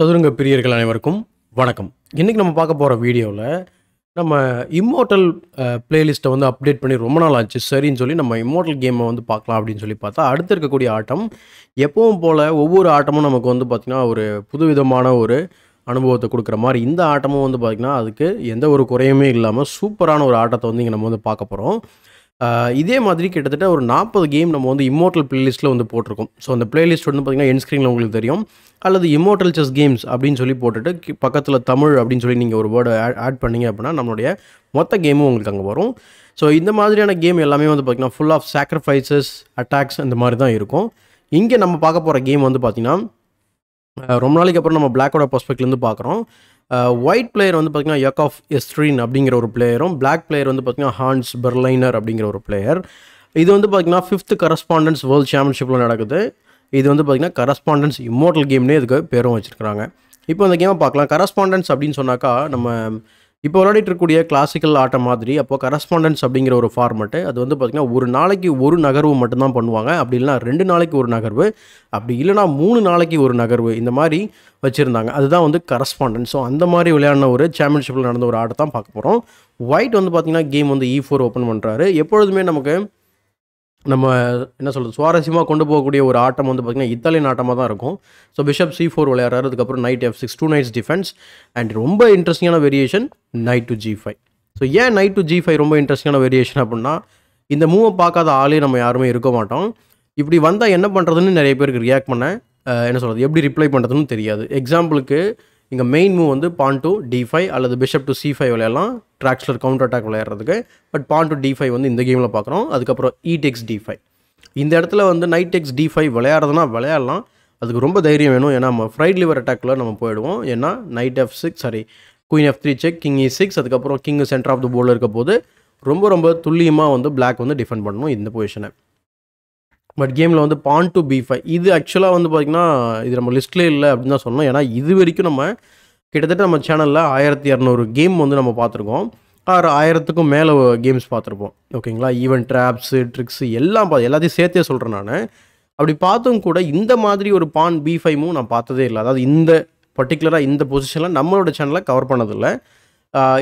சதுரங்க பிரியர்கள் அனைவருக்கும் வணக்கம் இன்றைக்கி நம்ம பார்க்க போகிற வீடியோவில் நம்ம இம்மோட்டல் பிளேலிஸ்ட்டை வந்து அப்டேட் பண்ணி ரொம்ப நாள் ஆச்சு சரின்னு சொல்லி நம்ம இம்மோட்டல் கேமை வந்து பார்க்கலாம் அப்படின்னு சொல்லி பார்த்தா அடுத்து இருக்கக்கூடிய ஆட்டம் எப்பவும் போல் ஒவ்வொரு ஆட்டமும் நமக்கு வந்து பார்த்திங்கன்னா ஒரு புதுவிதமான ஒரு அனுபவத்தை கொடுக்குற மாதிரி இந்த ஆட்டமும் வந்து பார்த்திங்கன்னா அதுக்கு எந்த ஒரு குறையுமே இல்லாமல் சூப்பரான ஒரு ஆட்டத்தை வந்து இங்கே நம்ம வந்து பார்க்க போகிறோம் இதே மாதிரி கிட்டத்தட்ட ஒரு நாற்பது கேம் நம்ம வந்து இம்மோட்டல் பிளேலிஸ்ட்டில் வந்து போட்டிருக்கோம் ஸோ அந்த பிளேலிஸ்ட் வந்து பார்த்திங்கன்னா என் ஸ்க்ரீனில் உங்களுக்கு தெரியும் அல்லது இம்மோட்டல் செஸ் கேம்ஸ் அப்படின்னு சொல்லி போட்டுட்டு பக்கத்தில் தமிழ் அப்படின்னு சொல்லி நீங்கள் ஒரு வேர்டு ஆட் ஆட் பண்ணிங்க அப்படின்னா நம்மளுடைய மொத்த கேமும் உங்களுக்கு அங்கே வரும் ஸோ இந்த மாதிரியான கேம் எல்லாமே வந்து பார்த்திங்கன்னா ஃபுல் ஆஃப் சாக்ரிஃபைசஸ் அட்டாக்ஸ் அந்த மாதிரி தான் இருக்கும் இங்கே நம்ம பார்க்க போகிற கேம் வந்து பார்த்திங்கன்னா ரொம்ப நாளைக்கு அப்புறம் நம்ம பிளாக்கோட பர்ஸ்பெக்ட்லேருந்து பார்க்குறோம் ஒயிட் பிளேயர் வந்து பார்த்திங்கன்னா யக் ஆஃப் எஸ்ட்ரீன் அப்படிங்கிற ஒரு பிளேயரும் பிளாக் பிளேயர் வந்து பார்த்திங்கன்னா ஹான்ஸ் பெர்லைனர் அப்படிங்கிற ஒரு பிளேயர் இது வந்து பார்த்திங்கன்னா ஃபிஃப்த் கரஸ்பாண்டன்ஸ் வேர்ல்டு சாம்பியன்ஷிப்பில் நடக்குது இது வந்து பார்த்திங்கன்னா கரஸ்பாண்டன்ஸ் இம்மோட்டல் கேம்னே இதுக்கு பேரும் வச்சுருக்கிறாங்க இப்போ அந்த கேமை பார்க்கலாம் கரஸ்பாண்டன்ஸ் அப்படின்னு சொன்னாக்கா நம்ம இப்போ விளையாடிட்டு இருக்கக்கூடிய கிளாசிக்கல் ஆட்டம் மாதிரி அப்போ கரஸ்பாண்டன்ஸ் அப்படிங்கிற ஒரு ஃபார்மெட்டு அது வந்து பார்த்திங்கன்னா ஒரு நாளைக்கு ஒரு நகர்வு மட்டும்தான் பண்ணுவாங்க அப்படி இல்லைனா ரெண்டு நாளைக்கு ஒரு நகர்வு அப்படி இல்லைனா மூணு நாளைக்கு ஒரு நகர்வு இந்த மாதிரி வச்சுருந்தாங்க அதுதான் வந்து கரஸ்பாண்டன்ஸ் ஸோ அந்த மாதிரி விளையாடின ஒரு சாம்பியன்ஷிப்பில் நடந்த ஒரு ஆட்டை தான் பார்க்க போகிறோம் ஒயிட் வந்து பார்த்திங்கன்னா கேம் வந்து இ e ஃபோர் ஓப்பன் பண்ணுறாரு எப்பொழுதுமே நமக்கு நம்ம என்ன சொல்கிறது சுவாரஸ்யமாக கொண்டு போகக்கூடிய ஒரு ஆட்டம் வந்து பார்த்திங்கன்னா இத்தாலியன் ஆட்டமாக தான் இருக்கும் ஸோ பிஷப் சி ஃபோர் விளையாடுறாரு அதுக்கப்புறம் knight F six two knights defence and ரொம்ப இன்ட்ரெஸ்டிங்கான variation knight to G five so ஏன் நைட் டு ஜி ஃபைவ் ரொம்ப இன்ட்ரெஸ்டிங்கான வேரியேஷன் அப்படின்னா இந்த மூவை பார்க்காத ஆளே நம்ம யாருமே இருக்க மாட்டோம் இப்படி வந்தால் என்ன பண்ணுறதுன்னு நிறைய பேருக்கு ரியாக்ட் பண்ண என்ன சொல்கிறது எப்படி ரிப்ளை பண்ணுறதுன்னு தெரியாது எக்ஸாம்பிளுக்கு இங்கே மெயின் மூவ் வந்து பான் டு டி ஃபைவ் அல்லது பிஷப் டு சி ஃபைவ் விளையாடலாம் ட்ராக்ஸ்லர் கவுண்டர் அட்டாக் விளையாடுறதுக்கு but pawn to D five வந்து இந்த கேமில் பார்க்குறோம் அதுக்கப்புறம் இ டெக்ஸ் டி ஃபைவ் இந்த இடத்துல வந்து நைட் டெக்ஸ் டி ஃபைவ் விளையாடுறதுனா விளையாடலாம் அதுக்கு ரொம்ப தைரியம் வேணும் ஏன்னா நம்ம ஃப்ரைட் லிவர் அட்டாக்கில் நம்ம போயிடுவோம் ஏன்னா knight F six sorry queen F three check king E six அதுக்கப்புறம் கிங் சென்டர் ஆஃப் த போர்டில் இருக்க போது ரொம்ப ரொம்ப துல்லியமாக வந்து பிளாக் வந்து டிஃபெண்ட் பண்ணணும் இந்த பொசிஷனை பட் கேமில் வந்து பான் டு பி ஃபைவ் இது ஆக்சுவலாக வந்து பார்த்திங்கன்னா இது நம்ம லிஸ்ட்லேயே இல்லை அப்படின்னு தான் சொன்னோம் ஏன்னா இது வரைக்கும் நம்ம கிட்டத்தட்ட நம்ம சேனலில் ஆயிரத்தி இரநூறு கேம் வந்து நம்ம பார்த்துருக்கோம் ஆறு ஆயிரத்துக்கும் மேலே கேம்ஸ் பார்த்துருப்போம் ஓகேங்களா ஈவன் ட்ராப்ஸு ட்ரிக்ஸு எல்லாம் பார்த்து எல்லாத்தையும் சேர்த்தே சொல்கிறேன் நான் அப்படி பார்த்தும் கூட இந்த மாதிரி ஒரு பான் பி ஃபைவும் நான் பார்த்ததே இல்லை அதாவது இந்த பர்டிகுலராக இந்த பொசிஷனில் நம்மளோட சேனலை கவர் பண்ணதில்லை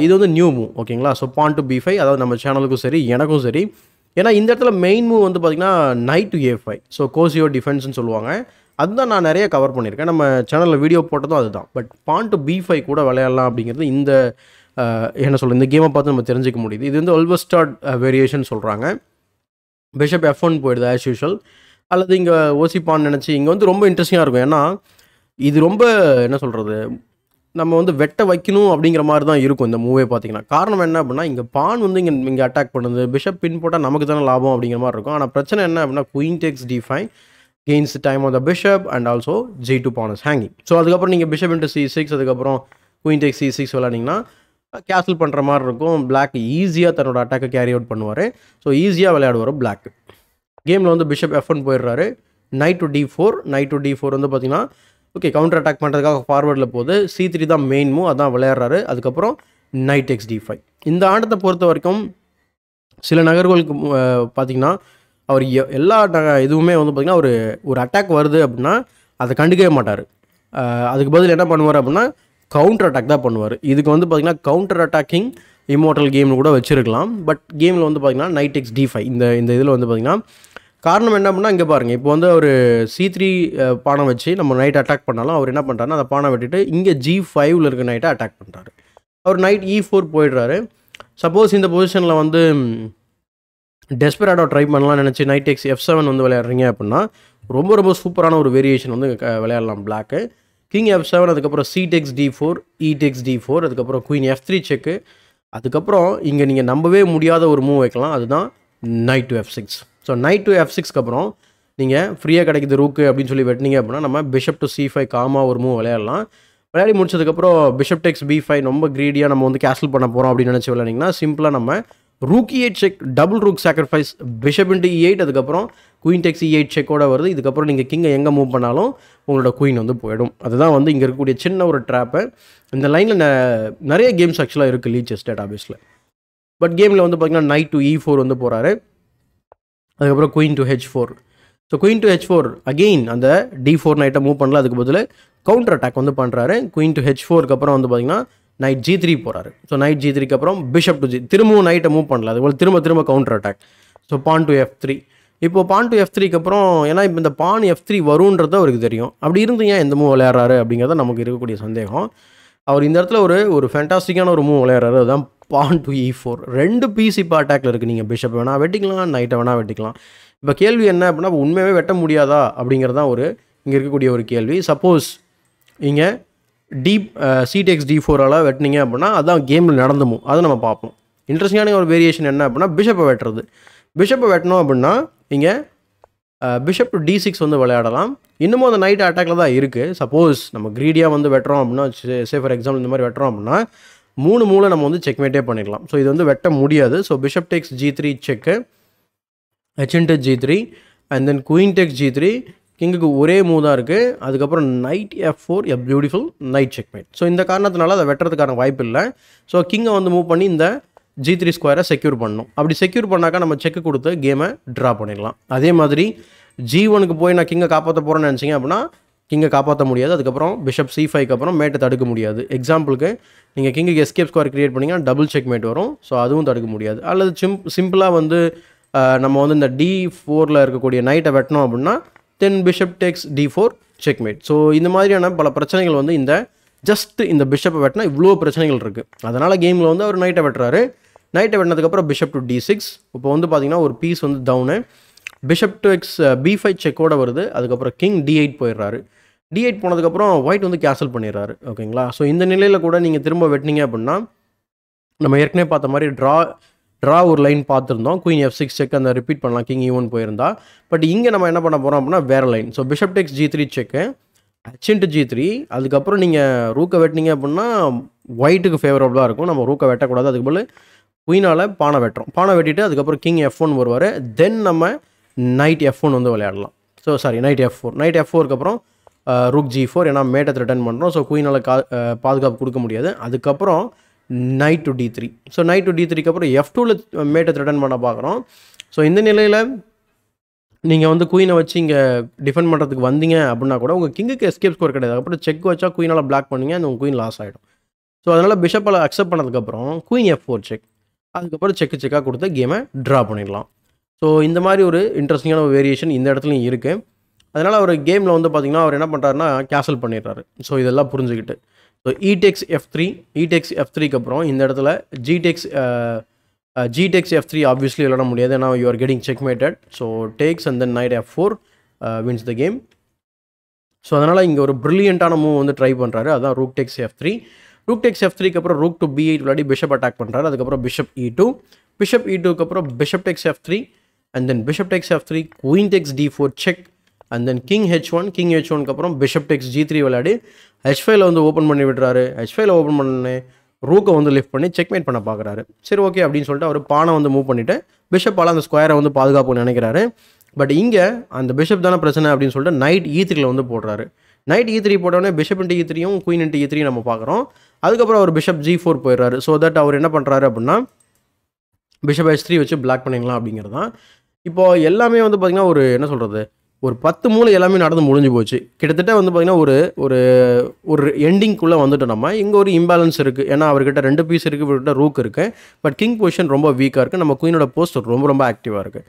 இது வந்து நியூ மூவ் ஓகேங்களா so pawn to B five அதாவது நம்ம சேனலுக்கும் சரி எனக்கும் சரி ஏன்னா இந்த இடத்துல மெயின் மூவ் வந்து பார்த்திங்கன்னா knight to A five so Cozio டிஃபென்ஸ்னு சொல்லுவாங்க அதுதான் நான் நிறைய கவர் பண்ணியிருக்கேன் நம்ம சேனலில் வீடியோ போட்டதும் அதுதான் but pawn to B five கூட விளையாடலாம் அப்படிங்கிறது இந்த என்ன சொல்கிறது இந்த கேமை பார்த்து நம்ம தெரிஞ்சிக்க முடியுது இது வந்து ஒல்வஸ்டார்ட் வேரியேஷன் சொல்கிறாங்க பிஷப் எஃப் ஒன் போயிடுது ஆஸ் யூஷுவல் அல்லது இங்கே ஓசிப்பான்னு நினச்சி இங்கே வந்து ரொம்ப இன்ட்ரெஸ்டிங்காக இருக்கும் ஏன்னா இது ரொம்ப என்ன சொல்கிறது நம்ம வந்து வெட்ட வைக்கணும் அப்படிங்கிற மாதிரி தான் இருக்கும் இந்த மூவே பார்த்தீங்கன்னா காரணம் என்ன அப்படின்னா இங்கே பான் வந்து இங்கே இங்கே அட்டாக் பண்ணுது பிஷப் பின் போட்டால் நமக்கு தானே லாபம் அப்படிங்கிற மாதிரி இருக்கும் ஆனால் பிரச்சனை என்ன அப்படின்னா queen takes D gains time of the bishop and also G two pawns hanging so அதுக்கப்புறம் நீங்கள் பிஷப் இன்ட்டு சி சிக்ஸ் அதுக்கப்புறம் குயின் டேக்ஸ் சி சிக்ஸ் விளையாடிங்கன்னா கேசல் பண்ணுற மாதிரி இருக்கும் பிளாக் ஈஸியாக தன்னோட அட்டாக்கை கேரி அவுட் பண்ணுவார் ஸோ ஈஸியாக விளையாடுவார் பிளாக் கேமில் வந்து பிஷப் எஃப்என் போயிடுறாரு knight to D four knight to D four வந்து பார்த்தீங்கன்னா ஓகே கவுண்டர் அட்டாக் பண்ணுறதுக்காக ஃபார்வர்டில் போது சி த்ரீ தான் மெயின் மூவ் அதான் விளையாடுறாரு அதுக்கப்புறம் நைட் எக்ஸ் டி ஃபைவ் இந்த ஆட்டத்தை பொறுத்த வரைக்கும் சில நகர்களுக்கு பார்த்திங்கன்னா அவர் எல்லா இதுவுமே வந்து பார்த்திங்கன்னா ஒரு ஒரு அட்டாக் வருது அப்படின்னா அதை கண்டுக்கவே மாட்டார் அதுக்கு பதில் என்ன பண்ணுவார் அப்படின்னா கவுண்டர் அட்டாக் தான் பண்ணுவார் இதுக்கு வந்து பார்த்திங்கன்னா கவுண்டர் அட்டாக்கிங் இம்மோட்டல் கேம்னு கூட வச்சுருக்கலாம் பட் கேமில் வந்து பார்த்திங்கன்னா நைட் எக்ஸ் டி ஃபைவ் இந்த இந்த இதில் வந்து பார்த்திங்கன்னா காரணம் என்ன பண்ணால் இங்கே பாருங்கள் இப்போ வந்து ஒரு சி த்ரீ பானை வச்சு நம்ம நைட் அட்டாக் பண்ணாலும் அவர் என்ன பண்ணுறாரு அந்த பானை விட்டுட்டு இங்கே ஜி ஃபைவ்ல இருக்க நைட்டை அட்டாக் பண்ணுறாரு அவர் நைட் இ ஃபோர் போயிடுறாரு சப்போஸ் இந்த பொசிஷனில் வந்து டெஸ்பராடோ ட்ரை பண்ணலாம் நினச்சி நைட் எக்ஸ் எஃப் செவன் வந்து விளையாடுறீங்க அப்படின்னா ரொம்ப ரொம்ப சூப்பரான ஒரு வேரியேஷன் வந்து விளையாடலாம் பிளாக்கு கிங் எஃப் செவன் அதுக்கப்புறம் C takes D four E takes D four அதுக்கப்புறம் குயின் எஃப் த்ரீ செக்கு அதுக்கப்புறம் இங்கே நீங்கள் நம்பவே முடியாத ஒரு மூவ் வைக்கலாம் அதுதான் knight to F six so knight to F சிக்ஸ்க்கு அப்புறம் நீங்கள் ஃப்ரீயாக கிடைக்குது ரூக்கு அப்படின்னு சொல்லி வெட்டினீங்க அப்படின்னா நம்ம பிஷப் டு சி ஃபைவ் காமா ஒரு மூவ் விளையாடலாம் விளையாடி முடிச்சதுக்கப்புறம் பிஷப் டெக்ஸ் பி ஃபைவ் ரொம்ப க்ரீடியாக நம்ம வந்து கேன்சல் பண்ண போகிறோம் அப்படின்னு நினச்சி விளையாடிங்கன்னா சிம்பிளாக நம்ம rook eight check double rook sacrifice bishop into E eight அதுக்கப்புறம் குயின் டெக்ஸ் இ எயிட் செக்கோட வருது இதுக்கப்புறம் நீங்கள் கிங்கை எங்கே மூவ் பண்ணாலும் உங்களோட குயின் வந்து போயிடும் அதுதான் வந்து இங்கே இருக்கக்கூடிய சின்ன ஒரு ட்ராப்பு இந்த லைனில் நிறைய கேம்ஸ் ஆக்சுவலாக இருக்குது லீச்சஸ் ஆஃபீஸில் பட் கேமில் வந்து பார்த்திங்கன்னா knight to E e four வந்து போகிறாரு அதுக்கப்புறம் queen to H four so queen to H four again அந்த டி ஃபோர் நைட்டை மூவ் பண்ணல அதுக்கு பதில் கவுண்டர் அட்டாக் வந்து பண்ணுறாரு குயின் டு ஹெச் ஃபோருக்கு அப்புறம் வந்து பார்த்திங்கன்னா நைட் ஜி த்ரீ போகிறாரு ஸோ நைட் ஜி த்ரீக்கு அப்புறம் பிஷப் டு ஜி திரும்பவும் நைட்டை மூவ் பண்ணல அதுபோல் திரும்ப திரும்ப counter attack so pawn to F three இப்போ பான் டு எஃப் த்ரீக்கு அப்புறம் ஏன்னா இப்போ இந்த பான் எஃப் த்ரீ வருன்றது அவருக்கு தெரியும் அப்படி இருந்து ஏன் எந்த மூவ் விளையாடுறாரு அப்படிங்கிறத நமக்கு இருக்கக்கூடிய சந்தேகம் அவர் இந்த இடத்துல ஒரு ஒரு ஃபேண்டாஸ்டிக்கான ஒரு மூவ் விளையாடுறாரு அதுதான் பான் டு இ ஃபோர் ரெண்டு பீஸ் இப்போ அட்டாக்ல இருக்குது நீங்கள் பிஷப் வேணால் வெட்டிக்கலாம் நைட்டை வேணால் வெட்டிக்கலாம் இப்போ கேள்வி என்ன அப்படின்னா உண்மையாகவே வெட்ட முடியாதா அப்படிங்கிறது தான் ஒரு இங்கே இருக்கக்கூடிய ஒரு கேள்வி சப்போஸ் நீங்கள் டி சிடிஎக்ஸ் டி ஃபோரால் வெட்டினீங்க அப்படின்னா அதுதான் கேமில் நடந்துமோ அதை நம்ம பார்ப்போம் இன்ட்ரெஸ்டிங்கான ஒரு வேரியேஷன் என்ன அப்படின்னா பிஷப்பை வெட்டுறது பிஷப்பை வெட்டினோம் அப்படின்னா நீங்கள் பிஷப் டு டி சிக்ஸ் வந்து விளையாடலாம் இன்னமும் அந்த நைட் அட்டாக்ல தான் இருக்குது சப்போஸ் நம்ம க்ரீடியாக வந்து வெட்டுறோம் அப்படின்னா சே ஃபார் எக்ஸாம்பிள் இந்த மாதிரி வெட்டுறோம் அப்படின்னா மூணு மூளை நம்ம வந்து செக்மேட்டே பண்ணிடலாம் ஸோ இது வந்து வெட்ட முடியாது so bishop takes G three check take G three and then queen takes G three கிங்குக்கு ஒரே மூவ் தான் இருக்குது அதுக்கப்புறம் knight F four a beautiful knight checkmate so இந்த காரணத்தினால அதை வெட்டுறதுக்கான வாய்ப்பு இல்லை ஸோ கிங்கை வந்து மூவ் பண்ணி இந்த ஜி த்ரீ ஸ்கொயரை செக்யூர் பண்ணணும் அப்படி செக்யூர் பண்ணாக்கா நம்ம செக் கொடுத்து கேமை ட்ரா பண்ணிடலாம் அதே மாதிரி ஜி ஒனுக்கு போய் நான் கிங்கை காப்பாற்ற போகிறேன்னு நினச்சிங்க அப்படின்னா கிங்கை காப்பாற்ற முடியாது அதுக்கப்புறம் பிஷப் சி ஃபைவ்க்கு அப்புறம் மேட்டை தடுக்க முடியாது எக்ஸாம்பிளுக்கு நீங்கள் கிங்குக்கு எஸ்கேப் ஸ்கொயர் க்ரியேட் பண்ணிங்கன்னா டபுள் செக் மேட் வரும் ஸோ அதுவும் தடுக்க முடியாது அல்லது சிம் சிம்பிளாக வந்து நம்ம வந்து இந்த டி ஃபோரில் இருக்கக்கூடிய நைட்டை வெட்டினோம் அப்படின்னா then bishop takes D four mate so இந்த மாதிரியான பல பிரச்சனைகள் வந்து இந்த ஜஸ்ட் இந்த பிஷப்பை வெட்டினா இவ்வளோ பிரச்சனைகள் இருக்குது அதனால் கேமில் வந்து அவர் நைட்டை வெட்டுறாரு நைட்டை வெட்டினதுக்கப்புறம் பிஷப் டு டி சிக்ஸ் இப்போ வந்து பார்த்திங்கன்னா ஒரு பீஸ் வந்து down bishop to X B five செக்கோட வருது அதுக்கப்புறம் கிங் டி எயிட் போயிடுறாரு டி எயிட் போனதுக்கப்புறம் ஒயிட் வந்து கேசல் பண்ணிடுறாரு ஓகேங்களா ஸோ இந்த நிலையில் கூட நீங்கள் திரும்ப வெட்டினீங்க அப்படின்னா நம்ம ஏற்கனவே பார்த்த மாதிரி ட்ரா ட்ரா ஒரு லைன் பார்த்துருந்தோம் குயின் எஃப் சிக்ஸ் செக் அந்த ரிப்பீட் பண்ணலாம் கிங் ஈவன் e போயிருந்தா பட் இங்கே நம்ம என்ன பண்ண போகிறோம் அப்படின்னா வேறு line so bishop takes G three check ஹச்சின்ட்டு இன்ட்டு ஜி த்ரீ அதுக்கப்புறம் நீங்கள் ரூக்கை வெட்டினீங்க அப்படின்னா ஒயிட்டுக்கு ஃபேவரபுளாக இருக்கும் நம்ம ரூக்கை வெட்டக்கூடாது அதுக்கு பதில் குயினால் பானை வெட்டுறோம் பானை வெட்டிட்டு அதுக்கப்புறம் கிங் எஃப் ஒன் வருவார் தென் நம்ம நைட் எஃப் ஒன் வந்து விளையாடலாம் so sorry knight F four knight F ஃபோருக்கு அப்புறம் ருக் ஜி ஃபோர் ஏன்னா மேட்டை ரிட்டர்ன் பண்ணுறோம் ஸோ குயினால் கா uh, பாதுகாப்பு கொடுக்க முடியாது அதுக்கப்புறம் knight to D three so knight to D த்ரீக்கு அப்புறம் எஃப் டூவில் uh, மேட்டை ரிட்டர்ன் பண்ண பார்க்குறோம் ஸோ இந்த நிலையில் நீங்கள் வந்து குயினை வச்சு இங்கே டிஃபெண்ட் பண்ணுறதுக்கு வந்தீங்க அப்படின்னா கூட உங்கள் கிங்குக்கு எஸ்கேப் ஸ்கோர் கிடையாது அப்புறம் செக் வச்சா குயினால் பிளாக் பண்ணிங்க அந்த உங்கள் குயின் லாஸ் ஆகிடும் ஸோ அதனால் பிஷப்பில் அக்செப்ட் பண்ணதுக்கப்புறம் குயின் எஃப் ஃபோர் செக் அதுக்கப்புறம் செக்கு செக்காக கொடுத்து கேமை ட்ரா பண்ணிடலாம் ஸோ இந்த மாதிரி ஒரு இன்ட்ரெஸ்டிங்கான ஒரு வேரியேஷன் இந்த இடத்துலையும் இருக்குது அதனால் அவர் கேமில் வந்து பார்த்திங்கன்னா அவர் என்ன பண்ணுறாருனா கேன்சல் பண்ணிடுறாரு ஸோ இதெல்லாம் புரிஞ்சுக்கிட்டு so E takes F three E takes F த்ரீக்கு அப்புறம் இந்த இடத்துல G takes G takes F three obviously விளாட முடியாது ஏன்னா you're are getting checkmated so takes and then knight F four wins the game so அதனால் இங்கே ஒரு ப்ரில்லியண்ட்டான மூவ் வந்து ட்ரை பண்ணுறாரு அதுதான் rook takes F three rook takes F த்ரீக்கு அப்புறம் ரூக் டூ பி எயிட் விளையாடி பிஷப் அட்டாக் பண்ணுறாரு அதுக்கப்புறம் bishop E two bishop E டூக்கு அப்புறம் bishop takes F three and then bishop takes f3 queen takes d4 check and then king H one king H அப்புறம் bishop takes G three விளையாடி h5 ல வந்து open பண்ணி விடுறாரு h5 ல open பண்ணி ரூக்கை வந்து லிஃப்ட் பண்ணி செக்மேட் பண்ண பார்க்குறாரு சரி ஓகே அப்படின்னு சொல்லிட்டு அவர் பானை வந்து மூவ் பண்ணிவிட்டு பிஷப்பால் அந்த ஸ்கொயரை வந்து பாதுகாப்பு நினைக்கிறாரு பட் இங்கே அந்த பிஷப் தானே பிரச்சனை அப்படின்னு சொல்லிட்டு நைட் ஈ e வந்து போடுறாரு நைட் ஈ த்ரீ போட்டோடனே பிஷப் இன்ட்டு ஈ த்ரீயும் குயின் இன்ட்டு ஈ த்ரீயும் நம்ம பார்க்குறோம் அதுக்கப்புறம் அவர் பிஷப் ஜி ஃபோர் போயிடுறாரு ஸோ தட் அவர் என்ன பண்ணுறாரு அப்படின்னா பிஷப் ஹெச் த்ரீ வச்சு பிளாக் பண்ணிக்கலாம் அப்படிங்கிறது தான் இப்போது எல்லாமே வந்து பார்த்திங்கன்னா ஒரு என்ன சொல்கிறது ஒரு பத்து மூலை எல்லாமே நடந்து முடிஞ்சு போச்சு கிட்டத்தட்ட வந்து பார்த்திங்கன்னா ஒரு ஒரு ஒரு எண்டிங்குள்ளே வந்துட்டோம் நம்ம இங்கே ஒரு இம்பேலன்ஸ் இருக்குது ஏன்னா அவர்கிட்ட ரெண்டு பீஸ் இருக்குது இவர்கிட்ட ரூக் இருக்குது பட் கிங் பொசிஷன் ரொம்ப வீக்காக இருக்குது நம்ம குயினோட போஸ்ட் ரொம்ப ரொம்ப ஆக்டிவாக இருக்குது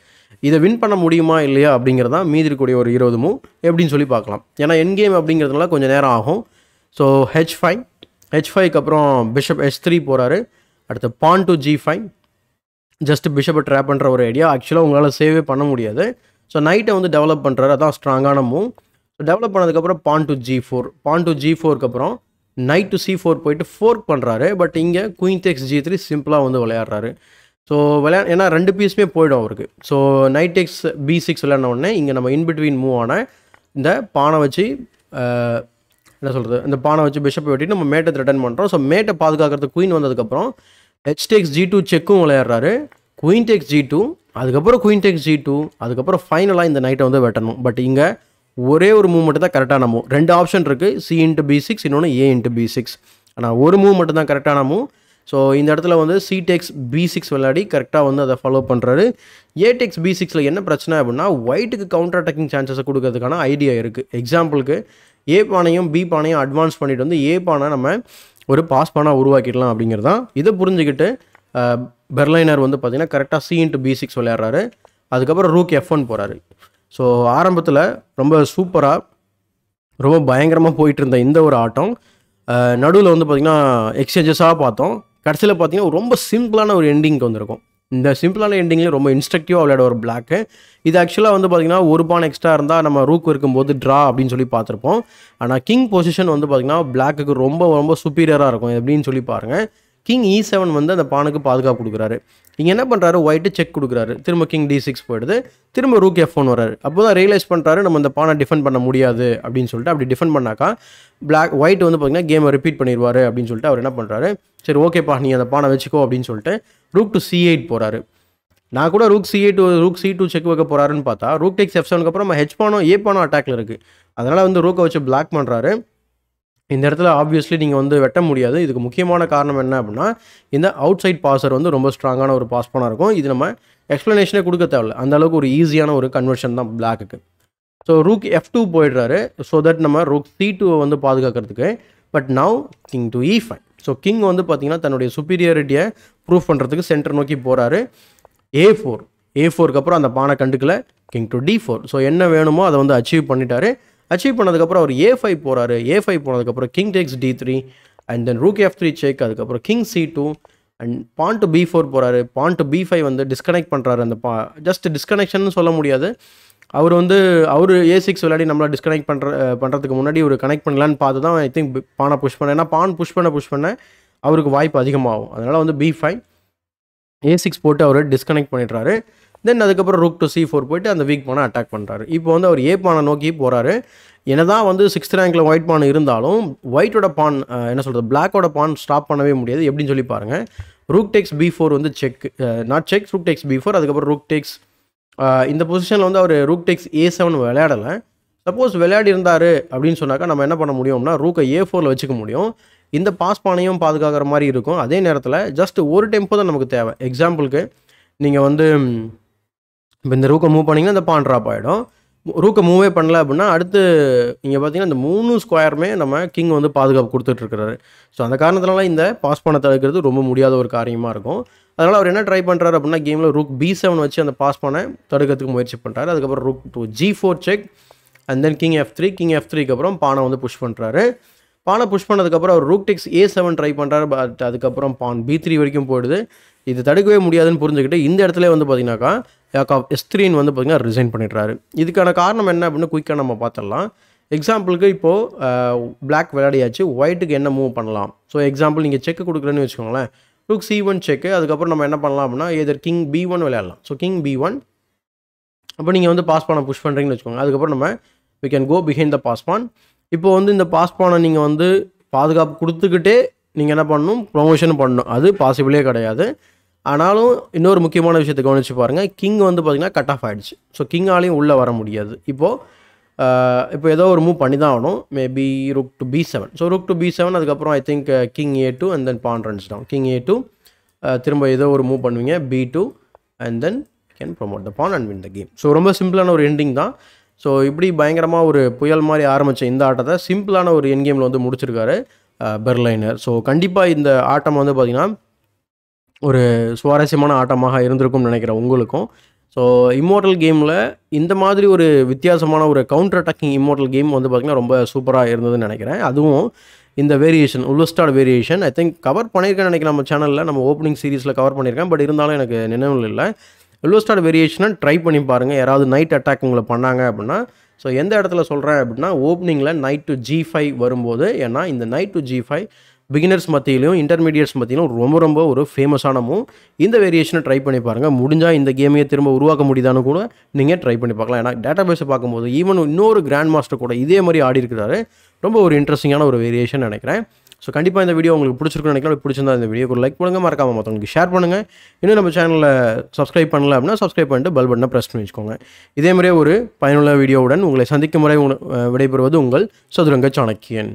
இதை வின் பண்ண முடியுமா இல்லையா அப்படிங்கிறதா மீதி இருக்கக்கூடிய ஒரு இருபது மூ எப்படின்னு சொல்லி பார்க்கலாம் ஏன்னா என் கேம் அப்படிங்கிறதுனால கொஞ்சம் நேரம் ஆகும் ஸோ ஹெச் ஃபைவ் ஹெச் ஃபைவ்க்கு அப்புறம் பிஷப் ஹெச் த்ரீ போகிறாரு அடுத்து pawn to G five just பிஷப்பை ட்ராப் பண்ணுற ஒரு ஐடியா ஆக்சுவலாக உங்களால் சேவே பண்ண முடியாது ஸோ நைட்டை வந்து டெவலப் பண்ணுறாரு அதான் ஸ்ட்ராங்கான மூவ் ஸோ டெவலப் பண்ணதுக்கப்புறம் pawn to G four pawn to G ஃபோருக்கு அப்புறம் நைட் டு சி ஃபோர் போயிட்டு ஃபோர்க் பண்ணுறாரு பட் இங்கே குயின் டெக்ஸ் ஜி த்ரீ சிம்பிளாக வந்து விளையாடுறாரு ஸோ விளையா ஏன்னா ரெண்டு பீஸுமே போயிடும் அவருக்கு so knight takes B six விளையாடின உடனே இங்கே நம்ம இன்பிட்வீன் மூவ் ஆன இந்த பானை வச்சு என்ன சொல்கிறது இந்த பானை வச்சு பிஷப்பை வெட்டி நம்ம மேட்டை ரிட்டர்ன் பண்ணுறோம் ஸோ மேட்டை பாதுகாக்கிறது குயின் வந்ததுக்கப்புறம் ஹெச்டெக்ஸ் ஜி டூ செக்கும் விளையாடுறாரு குயின் டெக்ஸ் ஜி டூ அதுக்கப்புறம் குயின் டெக்ஸ் ஜி டூ அதுக்கப்புறம் ஃபைனலாக இந்த நைட்டை வந்து வெட்டணும் பட் இங்கே ஒரே ஒரு மூவ் மட்டும் தான் கரெக்டான நம்ம ரெண்டு ஆப்ஷன் இருக்குது சி இன்ட்டு பி சிக்ஸ் இன்னொன்று ஏ இன்ட்டு பி சிக்ஸ் ஆனால் ஒரு மூவ் மட்டும் தான் கரெக்டான நம்ம ஸோ இந்த இடத்துல வந்து சி டெக்ஸ் பி சிக்ஸ் விளையாடி கரெக்டாக வந்து அதை ஃபாலோ பண்ணுறாரு ஏ டெக்ஸ் பி சிக்ஸில் என்ன பிரச்சனை அப்படின்னா ஒயிட்டுக்கு கவுண்டர் அட்டாக்கிங் சான்சஸை கொடுக்கறதுக்கான ஐடியா இருக்குது எக்ஸாம்பிளுக்கு ஏ பானையும் பி பானையும் அட்வான்ஸ் பண்ணிட்டு வந்து ஏ பானை நம்ம ஒரு பாஸ்பானாக உருவாக்கிடலாம் அப்படிங்கிறது தான் இதை புரிஞ்சுக்கிட்டு பெர்லைனர் வந்து பார்த்திங்கன்னா கரெக்டாக சி இன்ட்டு பி சிக்ஸ் விளையாடுறாரு அதுக்கப்புறம் ரூக் எஃப் ஒன் போகிறாரு ஸோ ஆரம்பத்தில் ரொம்ப சூப்பராக ரொம்ப பயங்கரமாக போயிட்டு இருந்த இந்த ஒரு ஆட்டம் நடுவில் வந்து பார்த்திங்கன்னா எக்ஸ்சேஞ்சஸாக பார்த்தோம் கடைசியில் பார்த்திங்கன்னா ரொம்ப சிம்பிளான ஒரு எண்டிங்க்கு வந்திருக்கும் இந்த சிம்பிளான எண்டிங்லேயும் ரொம்ப இன்ஸ்ட்ரக்டிவாக விளையாட ஒரு பிளாக்கு இது ஆக்சுவலாக வந்து பார்த்திங்கன்னா ஒரு பான் எக்ஸ்ட்ரா இருந்தால் நம்ம ரூக் இருக்கும்போது ட்ரா அப்படின்னு சொல்லி பார்த்துருப்போம் ஆனால் கிங் பொசிஷன் வந்து பார்த்திங்கன்னா பிளாக்குக்கு ரொம்ப ரொம்ப சுப்பீரியராக இருக்கும் எப்படின்னு சொல்லி பாருங்கள் கிங் இ செவன் வந்து அந்த பானுக்கு பாதுகாப்பு கொடுக்குறாரு இங்கே என்ன பண்ணுறாரு ஒயிட்டு செக் கொடுக்குறாரு திரும்ப கிங் டி சிக்ஸ் போயிடுது திரும்ப ரூக் எஃப் ஒன் வராரு அப்போ தான் ரியலைஸ் பண்ணுறாரு நம்ம அந்த பானை டிஃபெண்ட் பண்ண முடியாது அப்படின்னு சொல்லிட்டு அப்படி டிஃபெண்ட் பண்ணாக்கா பிளாக் ஒயிட் வந்து பார்த்திங்கன்னா கேமை ரிப்பீட் பண்ணிடுவார் அப்படின்னு சொல்லிட்டு அவர் என்ன பண்ணுறாரு சரி ஓகேப்பா நீ அந்த பானை வச்சுக்கோ அப்படின்னு சொல்லிட்டு ரூக் டு சி எயிட் போகிறாரு நான் கூட rook C eight rook C two check வைக்க போகிறாருன்னு பார்த்தா ரூக் டெக்ஸ் எஃப் செவனுக்கு அப்புறம் ஹெச் பானோ ஏ பானோ அட்டாக்ல இருக்குது அதனால் வந்து ரூக்கை வச்சு பிளாக் பண்ணுறாரு இந்த இடத்துல ஆப்வியஸ்லி நீங்கள் வந்து வெட்ட முடியாது இதுக்கு முக்கியமான காரணம் என்ன அப்படின்னா இந்த அவுட் சைட் பாசர் வந்து ரொம்ப ஸ்ட்ராங்கான ஒரு பாஸ் பண்ணாக இருக்கும் இது நம்ம எக்ஸ்ப்ளனேஷனே கொடுக்க தேவையில்ல அந்த அளவுக்கு ஒரு ஈஸியான ஒரு கன்வர்ஷன் தான் பிளாக்குக்கு ஸோ ரூக் எஃப் டூ போயிடுறாரு ஸோ தட் நம்ம ரூக் சி டூவை வந்து பாதுகாக்கிறதுக்கு but now king to E e fine so king வந்து பார்த்திங்கன்னா தன்னுடைய சுப்பீரியாரிட்டியை ப்ரூவ் பண்ணுறதுக்கு சென்டர் நோக்கி போகிறாரு ஏ ஃபோர் ஏ ஃபோருக்கு அப்புறம் அந்த பானை கண்டுக்கல king to D four so என்ன வேணுமோ அதை வந்து அச்சீவ் பண்ணிட்டாரு அச்சீவ் பண்ணதுக்கப்புறம் அவர் ஏ ஃபைவ் போகிறாரு ஏ ஃபைவ் போனதுக்கப்புறம் king takes D three and then rook F three check அதுக்கப்புறம் king C two and pawn to B four போகிறாரு பான் டு பி ஃபைவ் வந்து டிஸ்கனெக்ட் பண்ணுறாரு அந்த பா ஜஸ்ட் டிஸ்கனெக்ஷன் சொல்ல முடியாது அவர் வந்து அவர் ஏ சிக்ஸ் விளையாடி நம்மளை டிஸ்கனெக்ட் பண்ணுற பண்ணுறதுக்கு முன்னாடி ஒரு கனெக்ட் பண்ணலான்னு பார்த்து தான் ஐ திங்க் பானை புஷ் பண்ணேன் ஏன்னா பான் புஷ் பண்ண புஷ் பண்ண அவருக்கு வாய்ப்பு அதிகமாகும் அதனால் வந்து பி ஃபைவ் ஏ சிக்ஸ் போட்டு அவர் டிஸ்கனெக்ட் பண்ணிடுறாரு தென் அதுக்கப்புறம் ரூக் டு சி ஃபோர் போயிட்டு அந்த வீக் பானை அட்டாக் பண்ணுறாரு இப்போ வந்து அவர் ஏ பானை நோக்கி போகிறாரு என்னதான் வந்து சிக்ஸ்த் ரேங்கில் ஒயிட் பான் இருந்தாலும் ஒயிட்டோட பான் என்ன சொல்கிறது பிளாக்கோட பான் ஸ்டாப் பண்ணவே முடியாது எப்படின்னு சொல்லி பாருங்கள் ரூக் டேக்ஸ் பி ஃபோர் வந்து check not check rook takes B four அதுக்கப்புறம் ரூக் டேக்ஸ் இந்த பொசிஷனில் வந்து அவர் ரூக் டேக்ஸ் ஏ செவன் விளையாடலை சப்போஸ் விளையாடி இருந்தார் அப்படின்னு சொன்னாக்கா நம்ம என்ன பண்ண முடியும்னா ரூக்கை ஏ ஃபோரில் வச்சுக்க முடியும் இந்த பாஸ் பானையும் பாதுகாக்கிற மாதிரி இருக்கும் அதே நேரத்தில் ஜஸ்ட் ஒரு டெம்போ தான் நமக்கு தேவை எக்ஸாம்பிளுக்கு நீங்கள் வந்து இப்போ இந்த ரூக்கை மூவ் பண்ணிங்கன்னா இந்த பான் ட்ராப் ஆகிடும் ரூக்கை மூவே பண்ணல அப்படின்னா அடுத்து இங்கே பார்த்தீங்கன்னா இந்த மூணு ஸ்கொயருமே நம்ம கிங் வந்து பாதுகாப்பு கொடுத்துட்ருக்கிறாரு ஸோ அந்த காரணத்தினால இந்த பாஸ் பண்ண தடுக்கிறது ரொம்ப முடியாத ஒரு காரியமாக இருக்கும் அதனால் அவர் என்ன ட்ரை பண்ணுறாரு அப்படின்னா கேமில் ரூக் பி செவன் வச்சு அந்த பாஸ் பண்ண தடுக்கிறதுக்கு முயற்சி பண்ணுறாரு அதுக்கப்புறம் rook to G four check and then king F three king F த்ரீக்கு அப்புறம் பானை வந்து புஷ் பண்ணுறாரு பானை புஷ் பண்ணதுக்கப்புறம் அவர் rook takes A seven try பண்ணுறாரு பட் அதுக்கப்புறம் பான் பி த்ரீ வரைக்கும் போயிடுது இது தடுக்கவே முடியாதுன்னு புரிஞ்சுக்கிட்டு இந்த இடத்துல வந்து பார்த்தீங்கன்னாக்கா யாக்கா எஸ்திரீன் வந்து பார்த்திங்கன்னா ரிசைன் பண்ணிடுறாரு இதுக்கான காரணம் என்ன அப்படின்னு குயிக்காக நம்ம பார்த்துடலாம் எக்ஸாம்பிளுக்கு இப்போது பிளாக் விளையாடியாச்சு ஒயிட்டுக்கு என்ன மூவ் பண்ணலாம் ஸோ எக்ஸாம்பிள் நீங்கள் செக்கு கொடுக்குறேன்னு வச்சுக்கோங்களேன் லுக் சி ஒன் செக்கு அதுக்கப்புறம் நம்ம என்ன பண்ணலாம் அப்படின்னா எதர் கிங் பி ஒன் விளையாடலாம் ஸோ கிங் பி ஒன் அப்போ நீங்கள் வந்து பாஸ்பானை புஷ் பண்ணுறீங்கன்னு வச்சுக்கோங்க அதுக்கப்புறம் நம்ம we can go behind the passed pawn இப்போ வந்து இந்த பாஸ்பானை நீங்கள் வந்து பாதுகாப்பு கொடுத்துக்கிட்டே நீங்கள் என்ன பண்ணணும் ப்ரொமோஷன் பண்ணணும் அது பாசிபிளே கிடையாது ஆனாலும் இன்னொரு முக்கியமான விஷயத்தை கவனித்து பாருங்கள் கிங் வந்து பார்த்திங்கன்னா கட் ஆஃப் ஆகிடுச்சு ஸோ கிங்காலையும் உள்ளே வர முடியாது இப்போது இப்போ ஏதோ ஒரு மூவ் பண்ணி தான் ஆகணும் maybe rook to B seven so rook to B seven அதுக்கப்புறம் I think king A two and then pawn runs down king A two திரும்ப ஏதோ ஒரு மூவ் பண்ணுவீங்க B two and then can promote the pawn and win the game so ரொம்ப சிம்பிளான ஒரு ending தான் so இப்படி பயங்கரமாக ஒரு புயல் மாதிரி ஆரம்பித்த இந்த ஆட்டத்தை சிம்பிளான ஒரு என் கேமில் வந்து முடிச்சிருக்காரு பெர்லைனர் ஸோ கண்டிப்பாக இந்த ஆட்டம் வந்து பார்த்திங்கன்னா ஒரு சுவாரஸ்யமான ஆட்டமாக இருந்திருக்கும்னு நினைக்கிறேன் உங்களுக்கும் ஸோ இம்மோட்டல் கேமில் இந்த மாதிரி ஒரு வித்தியாசமான ஒரு கவுண்டர் அட்டாக்கிங் இம்மோட்டல் கேம் வந்து பார்த்திங்கன்னா ரொம்ப சூப்பராக இருந்ததுன்னு நினைக்கிறேன் அதுவும் இந்த வேரியேஷன் உல்வஸ்டார் வேரியேஷன் ஐ திங்க் கவர் பண்ணியிருக்கேன் நினைக்கிற நம்ம சேனலில் நம்ம ஓப்பனிங் சீரீஸில் கவர் பண்ணியிருக்கேன் பட் இருந்தாலும் எனக்கு நினைவில் இல்லை உல்வஸ்டார் வேரியேஷனை ட்ரை பண்ணி பாருங்கள் யாராவது நைட் அட்டாக் உங்களை பண்ணாங்க அப்படின்னா ஸோ எந்த இடத்துல சொல்கிறேன் அப்படின்னா ஓப்பனிங்கில் நைட் டு ஜி ஃபைவ் வரும்போது ஏன்னா இந்த knight to G five beginners மத்தியிலையும் இன்டர்மீடியட்ஸ் மத்தியிலும் ரொம்ப ரொம்ப ஒரு ஃபேமஸானமும் இந்த வேரியேஷனை ட்ரை பண்ணி பாருங்கள் முடிஞ்சால் இந்த கேமையே திரும்ப உருவாக்க முடியுதான்னு கூட நீங்கள் ட்ரை பண்ணி பார்க்கலாம் ஏன்னா டேட்டா பேஸை பார்க்கும்போது ஈவன் இன்னொரு கிராண்ட் மாஸ்டர் கூட இதே மாதிரி ஆடி இருக்கிறாரு ரொம்ப ஒரு இன்ட்ரெஸ்டிங்கான ஒரு வேரியேஷன் நினைக்கிறேன் ஸோ கண்டிப்பாக இந்த வீடியோ உங்களுக்கு பிடிச்சிருக்குன்னு நினைக்கிறேன் பிடிச்சிருந்தா இந்த ஒரு லைக் பண்ணுங்கள் மறக்காமல் மற்றவங்களுக்கு ஷேர் பண்ணுங்கள் இன்னும் நம்ம சேனலில் சப்ஸ்கிரைப் பண்ணல அப்படின்னா சப்ஸ்கிரைப் பண்ணிட்டு பல் பட்டனை ப்ரெஸ் பண்ணி வச்சுக்கோங்க இதேமாதிரியே ஒரு பயனுள்ள வீடியோவுடன் உங்களை சந்திக்கும் முறை விடைபெறுவது உங்கள் சதுரங்க சாணக்கியன்